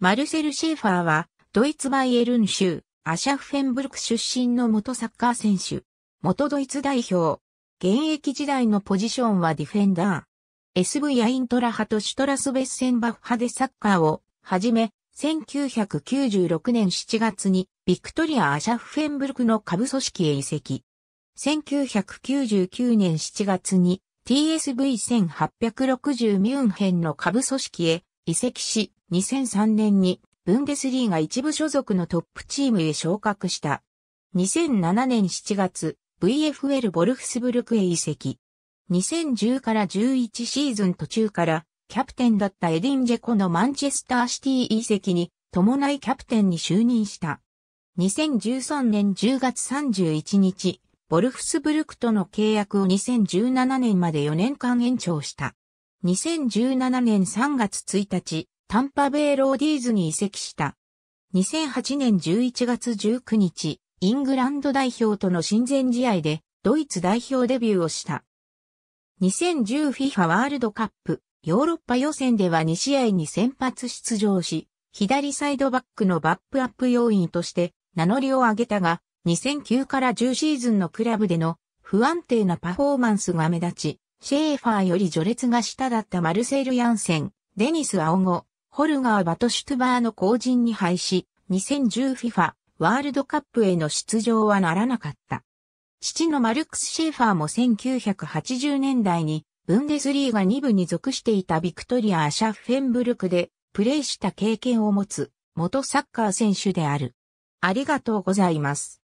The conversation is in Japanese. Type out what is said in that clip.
マルセル・シェーファーは、ドイツバイエルン州、アシャフフェンブルク出身の元サッカー選手。元ドイツ代表。現役時代のポジションはディフェンダー。SV アイントラハとシュトラスベッセンバッハでサッカーを、はじめ、1996年7月に、ビクトリア・アシャフフェンブルクの下部組織へ移籍。1999年7月に、TSV1860 ミュンヘンの下部組織へ移籍し、2003年にブンデスリーが一部所属のトップチームへ昇格した。2007年7月、VFL ボルフスブルクへ移籍。2010から11シーズン途中からキャプテンだったエディン・ジェコのマンチェスターシティ移籍に伴いキャプテンに就任した。2013年10月31日、ボルフスブルクとの契約を2017年まで4年間延長した。2017年3月1日、タンパベイローディーズに移籍した。2008年11月19日、イングランド代表との親善試合で、ドイツ代表デビューをした。2010FIFA ワールドカップ、ヨーロッパ予選では2試合に先発出場し、左サイドバックのバップアップ要員として名乗りを上げたが、2009から10シーズンのクラブでの不安定なパフォーマンスが目立ち、シェーファーより序列が下だったマルセール・ヤンセン、デニス・アオゴ、ホルガー・バトシュトゥバーの後陣に敗し、2010FIFA ワールドカップへの出場はならなかった。父のマルクス・シェーファーも1980年代にブンデスリーガ2部に属していたビクトリア・アシャッフェンブルクでプレーした経験を持つ元サッカー選手である。ありがとうございます。